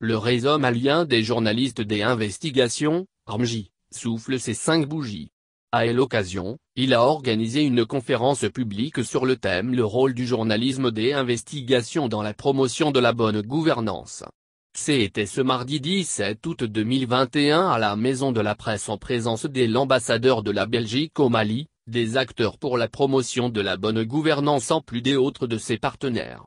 Le réseau malien des journalistes des investigations, RMJ, souffle ses cinq bougies. À l'occasion, il a organisé une conférence publique sur le thème Le rôle du journalisme des investigations dans la promotion de la bonne gouvernance. C'était ce mardi 17 août 2021 à la Maison de la Presse en présence de l'ambassadeur de la Belgique au Mali, des acteurs pour la promotion de la bonne gouvernance en plus des autres de ses partenaires.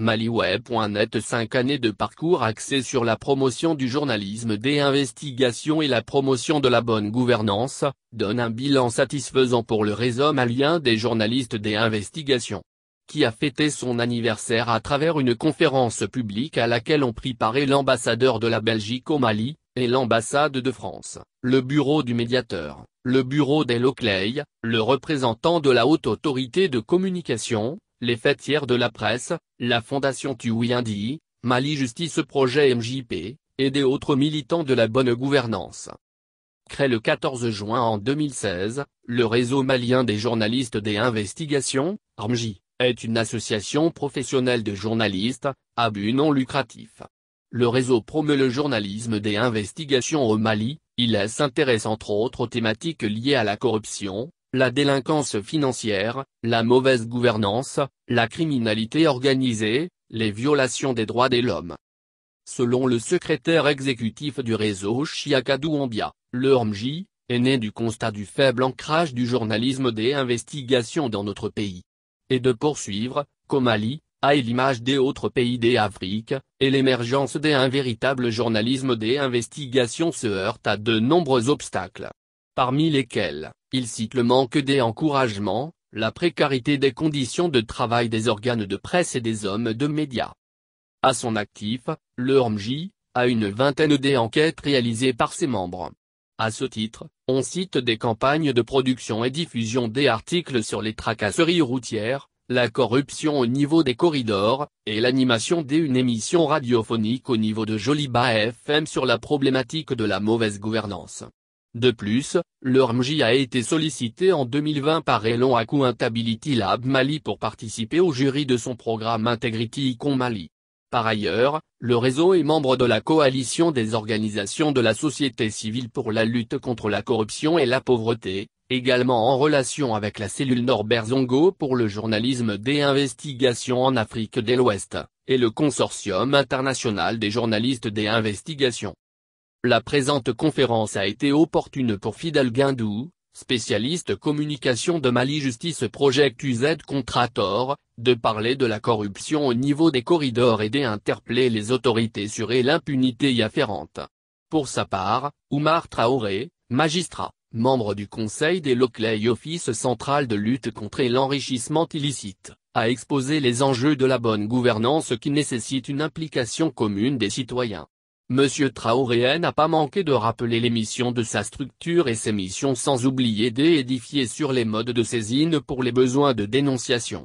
Maliweb.net 5 années de parcours axé sur la promotion du journalisme des investigations et la promotion de la bonne gouvernance, donne un bilan satisfaisant pour le réseau malien des journalistes des investigations. Qui a fêté son anniversaire à travers une conférence publique à laquelle ont pris préparé l'ambassadeur de la Belgique au Mali, et l'ambassade de France, le bureau du médiateur, le bureau des Loclay, le représentant de la haute autorité de communication, les fêtières de la presse, la Fondation Tuwindi, Mali Justice Projet MJP, et des autres militants de la bonne gouvernance. Créé le 14 juin en 2016, le réseau malien des journalistes des investigations, RMJ, est une association professionnelle de journalistes, à but non lucratif. Le réseau promeut le journalisme des investigations au Mali, il s'intéresse entre autres aux thématiques liées à la corruption, la délinquance financière, la mauvaise gouvernance, la criminalité organisée, les violations des droits de l'homme. Selon le secrétaire exécutif du réseau Chiakadou-Ombia, le est né du constat du faible ancrage du journalisme des investigations dans notre pays. Et de poursuivre, comme Ali, à l'image des autres pays d'Afrique, et l'émergence d'un véritable journalisme des investigations se heurte à de nombreux obstacles. Parmi lesquels, il cite le manque d'encouragement, la précarité des conditions de travail des organes de presse et des hommes de médias. À son actif, le a une vingtaine d'enquêtes réalisées par ses membres. À ce titre, on cite des campagnes de production et diffusion des articles sur les tracasseries routières, la corruption au niveau des corridors, et l'animation d'une émission radiophonique au niveau de Joliba FM sur la problématique de la mauvaise gouvernance. De plus, le a été sollicité en 2020 par Elon Intability Lab Mali pour participer au jury de son programme Integrity Icon Mali. Par ailleurs, le réseau est membre de la coalition des organisations de la société civile pour la lutte contre la corruption et la pauvreté, également en relation avec la cellule Norbert Zongo pour le journalisme des investigations en Afrique de l'Ouest, et le Consortium international des journalistes des investigations. La présente conférence a été opportune pour Fidel Guindou, spécialiste communication de Mali Justice Project UZ Contrator, de parler de la corruption au niveau des corridors et d'interpeller les autorités sur et l'impunité y afférente. Pour sa part, Oumar Traoré, magistrat, membre du Conseil des Locley Office central de lutte contre l'enrichissement illicite, a exposé les enjeux de la bonne gouvernance qui nécessite une implication commune des citoyens. Monsieur Traoré n'a pas manqué de rappeler les missions de sa structure et ses missions sans oublier d'édifier sur les modes de saisine pour les besoins de dénonciation.